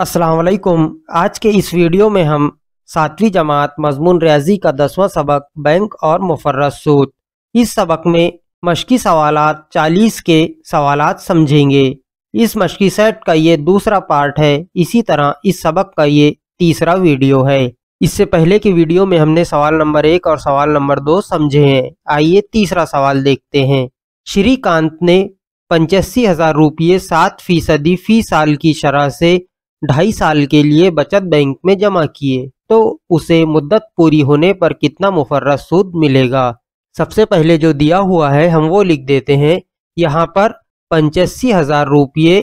असलकुम आज के इस वीडियो में हम सातवीं जमात मजमून रियाजी का दसवां सबक बैंक और मुफर्रत सूद इस सबक में मशकी सवाल 40 के सवाल समझेंगे इस मशकी सेट का ये दूसरा पार्ट है इसी तरह इस सबक का ये तीसरा वीडियो है इससे पहले के वीडियो में हमने सवाल नंबर एक और सवाल नंबर दो समझे हैं आइए तीसरा सवाल देखते हैं श्रीकांत ने पंचासी हजार रुपये सात फीसदी फी साल की शरह से ढाई साल के लिए बचत बैंक में जमा किए तो उसे मुद्दत पूरी होने पर कितना मुफर्रत सूद मिलेगा सबसे पहले जो दिया हुआ है हम वो लिख देते हैं यहाँ पर पंचासी हजार रुपये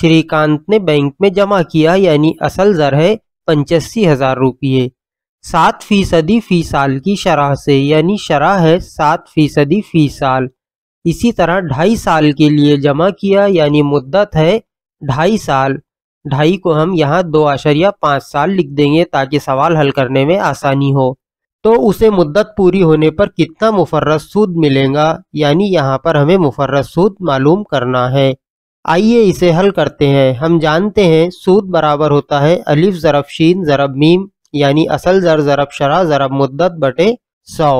श्रीकांत ने बैंक में जमा किया यानी असल जर है पंचासी हजार रुपये सात फीसदी फी साल की शराह से यानी शराह है सात फीसदी फी साल इसी तरह ढाई साल के लिए जमा किया यानी मुद्दत है ढाई साल ढाई को हम यहाँ दो आशरिया पाँच साल लिख देंगे ताकि सवाल हल करने में आसानी हो तो उसे मुद्दत पूरी होने पर कितना मुफर्रस सूद मिलेगा यानी यहाँ पर हमें मुफर्रस सूद मालूम करना है आइए इसे हल करते हैं हम जानते हैं सूद बराबर होता है अलिफ ज़रब शीन ज़रब मीम यानी असल ज़र ज़रब शरा ज़रब मुद्दत बटे सौ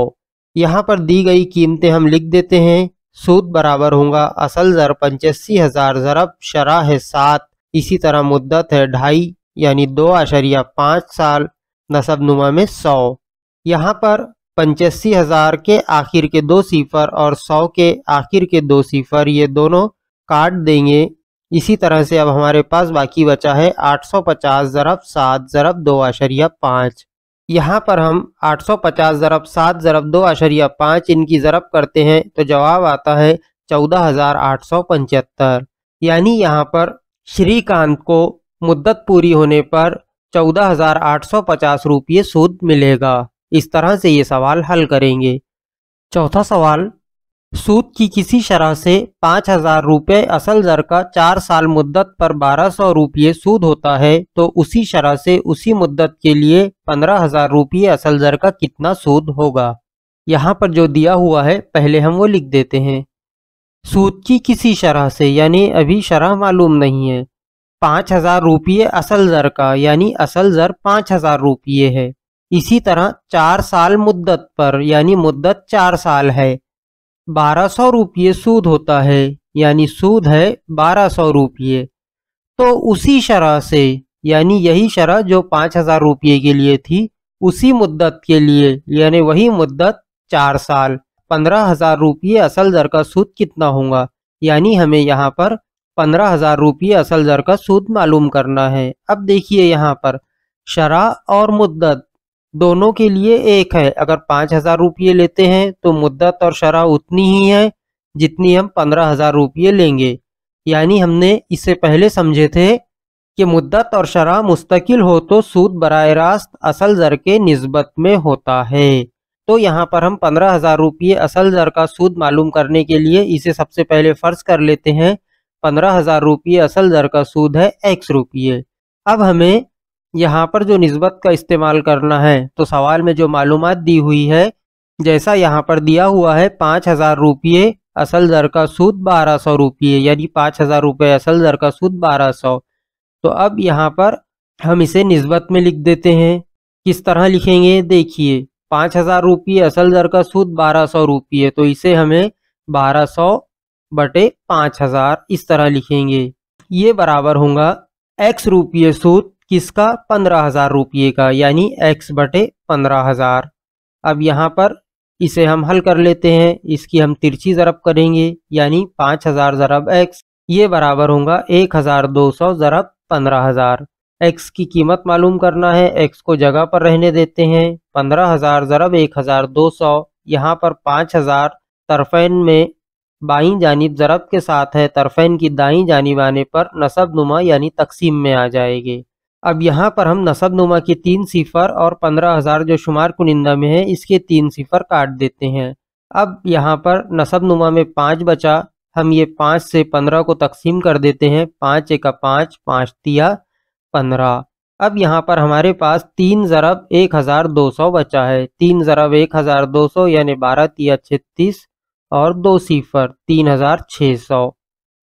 यहाँ पर दी गई कीमतें हम लिख देते हैं सूद बराबर होगा असल ज़र पंचासी हज़ार ज़रब शरा है सात इसी तरह मुद्दत है ढाई यानी दो आशरिया पाँच साल नसब नुमा में सौ यहाँ पर पंचासी हज़ार के आखिर के दो सिफर और सौ के आखिर के दो सिफर ये दोनों काट देंगे इसी तरह से अब हमारे पास बाकी बचा है 850 ज़रब सात ज़रब दो आशरिया पाँच यहाँ पर हम 850 ज़रब सात ज़रब दो आशरिया पाँच इनकी ज़रब करते हैं तो जवाब आता है चौदह हज़ार आठ सौ पचहत्तर यानी यहाँ पर श्रीकांत को मुद्दत पूरी होने पर चौदह हजार आठ सौ पचास रुपये सूद मिलेगा इस तरह से ये सवाल हल करेंगे चौथा सवाल सूद की किसी शरह से पाँच हजार रुपये असल दर का चार साल मुद्दत पर बारह सौ रुपये सूद होता है तो उसी शरह से उसी मुद्दत के लिए पंद्रह हजार रुपये असल दर का कितना सूद होगा यहाँ पर जो दिया हुआ है पहले हम वो लिख देते हैं सूद की किसी शरह से यानी अभी शरह मालूम नहीं है पाँच हजार रुपये असल जर का यानी असल जर पाँच हजार रुपये है इसी तरह चार साल मुद्दत पर यानी मुद्दत चार साल है बारह सौ रुपये सूद होता है यानी सूद है बारह सौ रुपये तो उसी शरह से यानी यही शरह जो पाँच हजार रुपये के लिए थी उसी मुद्दत के लिए यानी वही मुद्दत चार साल पंद्रह हजार रुपये असल दर का सूद कितना होगा यानी हमें यहाँ पर पंद्रह हजार रुपये असल दर का सूद मालूम करना है अब देखिए यहाँ पर शरा और मुद्दत दोनों के लिए एक है अगर पाँच हजार रुपये लेते हैं तो मुद्दत और शरा उतनी ही है जितनी हम पंद्रह हजार रुपये लेंगे यानी हमने इससे पहले समझे थे कि मुद्दत और शरा मुस्तकिल हो तो सूद बर रास्त असल दर के नस्बत में होता है तो यहाँ पर हम पंद्रह हज़ार रुपये असल दर का सूद मालूम करने के लिए इसे सबसे पहले फ़र्ज कर लेते हैं पंद्रह हज़ार रुपये असल जर का सूद है एक्स रुपये अब हमें यहाँ पर जो नस्बत का इस्तेमाल करना है तो सवाल में जो मालूम दी हुई है जैसा यहाँ पर दिया हुआ है पाँच हज़ार रुपये असल दर का सूद बारह सौ रुपये यानी पाँच हज़ार रुपये असल दर का सूद बारह सौ तो अब यहाँ पर हम इसे नस्बत में लिख देते हैं किस तरह लिखेंगे देखिए पाँच हजार रुपये असल दर का सूद बारह सौ रुपये तो इसे हमें बारह सौ बटे पाँच हजार इस तरह लिखेंगे ये बराबर होगा एक्स रुपये सूद किसका पंद्रह हजार रुपये का यानी एक्स बटे पंद्रह हजार अब यहाँ पर इसे हम हल कर लेते हैं इसकी हम तिरछी ज़रब करेंगे यानी पाँच हज़ार ज़रब एक्स ये बराबर होगा एक हज़ार दो सौ ज़रब पंद्रह हज़ार एक्स की कीमत मालूम करना है एक्स को जगह पर रहने देते हैं पंद्रह हज़ार ज़रब एक हज़ार दो सौ यहाँ पर पाँच हज़ार तरफेन में बाई जानब ज़रब के साथ है तरफेन की दाई जानब आने पर नसब नुमा यानी तकसीम में आ जाएगी अब यहाँ पर हम नसब नुमा की तीन सिफ़र और पंद्रह हज़ार जो शुमार कुनिंदा में है इसके तीन सिफ़र काट देते हैं अब यहाँ पर नसब नुमा में पाँच बचा हम ये पाँच से पंद्रह को तकसीम कर देते हैं पाँच एका पाँच पाँच तिया पंद्रह अब यहाँ पर हमारे पास तीन ज़रब एक हज़ार दो सौ बचा है तीन ज़रब एक हज़ार दो सौ यानी बारह तिया छत्तीस और दो सिफर तीन हज़ार छः सौ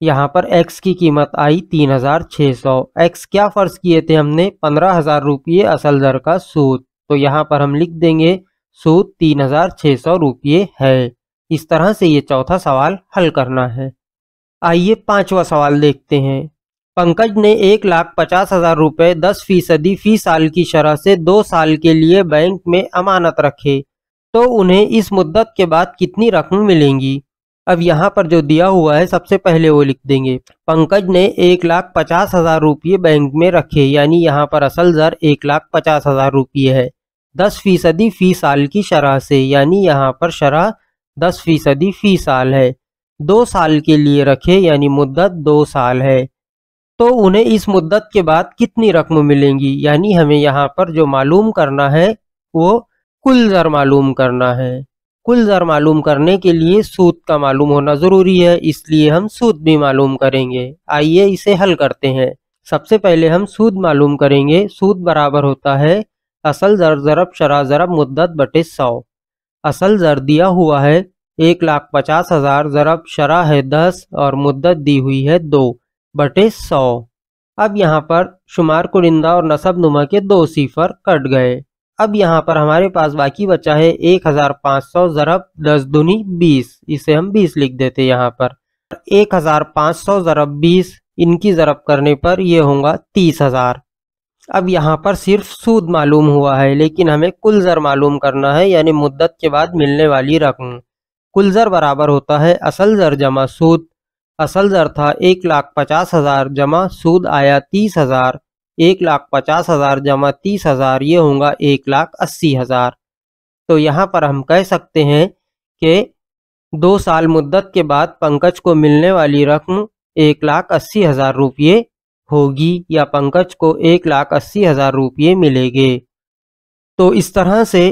यहाँ पर एक्स की कीमत आई तीन हज़ार छः सौ एक्स क्या फ़र्ज़ किए थे हमने पंद्रह हज़ार रुपये असल दर का सूद तो यहाँ पर हम लिख देंगे सूद तीन हज़ार छः सौ रुपये है इस तरह से ये चौथा सवाल हल करना है आइए पांचवा सवाल देखते हैं पंकज ने एक लाख पचास हजार रुपये दस फीसदी फी साल की शरह से दो साल के लिए बैंक में अमानत रखे तो उन्हें इस मुद्दत के बाद कितनी रकम मिलेंगी अब यहाँ पर जो दिया हुआ है सबसे पहले वो लिख देंगे पंकज ने एक लाख पचास हजार रुपये बैंक में रखे यानी यहाँ पर असल दर एक लाख पचास हजार रुपये है दस फीसदी फी साल की शरह से यानी यहाँ पर शरह दस फीसदी फी साल है दो साल के लिए रखे यानी मुद्दत दो साल है तो उन्हें इस मुद्दत के बाद कितनी रकम मिलेंगी यानी हमें यहाँ पर जो मालूम करना है वो कुल दर मालूम करना है कुल दर मालूम करने के लिए सूद का मालूम होना ज़रूरी है इसलिए हम सूद भी मालूम करेंगे आइए इसे हल करते हैं सबसे पहले हम सूद मालूम करेंगे सूद बराबर होता है असल जर ज़रब शरा ज़रब मुद्दत बटे सौ असल जर दिया हुआ है एक लाख पचास हज़ार ज़रब शरा है दस और मुद्दत दी हुई है दो बटे सौ अब यहाँ पर शुमार कुरिंदा और नसब नुमा के दो सिफर कट गए अब यहाँ पर हमारे पास बाकी बचा है एक हजार पाँच सौ ज़रब दस दुनी बीस इसे हम बीस लिख देते यहाँ पर एक हजार पाँच सौ ज़रब बीस इनकी ज़रब करने पर यह होगा तीस हजार अब यहाँ पर सिर्फ सूद मालूम हुआ है लेकिन हमें कुल ज़र मालूम करना है यानी मुद्दत के बाद मिलने वाली रकम कुल ज़र बराबर होता है असल ज़र जमा सूद असल दर था एक लाख पचास हज़ार जमा सूद आया तीस हज़ार एक लाख पचास हज़ार जमा तीस हज़ार ये होगा एक लाख अस्सी हज़ार तो यहाँ पर हम कह सकते हैं कि दो साल मुद्दत के बाद पंकज को मिलने वाली रकम एक लाख अस्सी हज़ार रुपये होगी या पंकज को एक लाख अस्सी हज़ार रुपये मिलेंगे तो इस तरह से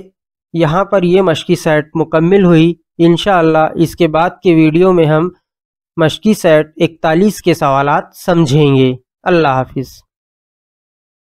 यहाँ पर ये मशक़ी सेट मुकम्मल हुई इन इसके बाद के वीडियो में हम मशकी सेट इकतालीस के सवाल समझेंगे अल्लाह हाफिज़